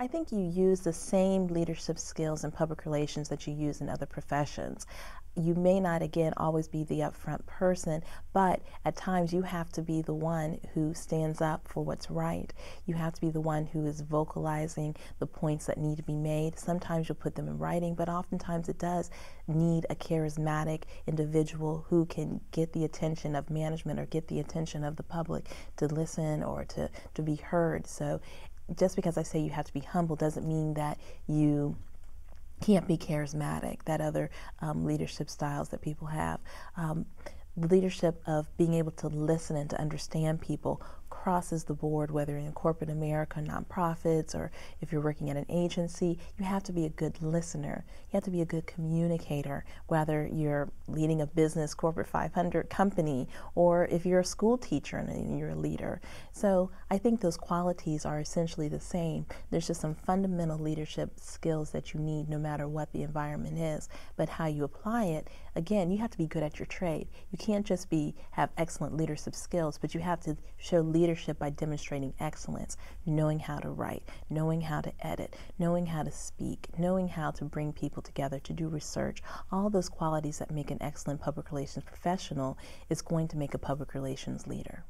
I think you use the same leadership skills in public relations that you use in other professions. You may not, again, always be the upfront person, but at times you have to be the one who stands up for what's right. You have to be the one who is vocalizing the points that need to be made. Sometimes you'll put them in writing, but oftentimes it does need a charismatic individual who can get the attention of management or get the attention of the public to listen or to, to be heard. So just because I say you have to be humble doesn't mean that you can't be charismatic, that other um, leadership styles that people have. Um, the leadership of being able to listen and to understand people crosses the board, whether in corporate America, nonprofits, or if you're working at an agency, you have to be a good listener. You have to be a good communicator, whether you're leading a business, corporate 500 company, or if you're a school teacher and you're a leader. So I think those qualities are essentially the same. There's just some fundamental leadership skills that you need no matter what the environment is, but how you apply it, again, you have to be good at your trade. You can't just be have excellent leadership skills, but you have to show leadership leadership by demonstrating excellence, knowing how to write, knowing how to edit, knowing how to speak, knowing how to bring people together to do research. All those qualities that make an excellent public relations professional is going to make a public relations leader.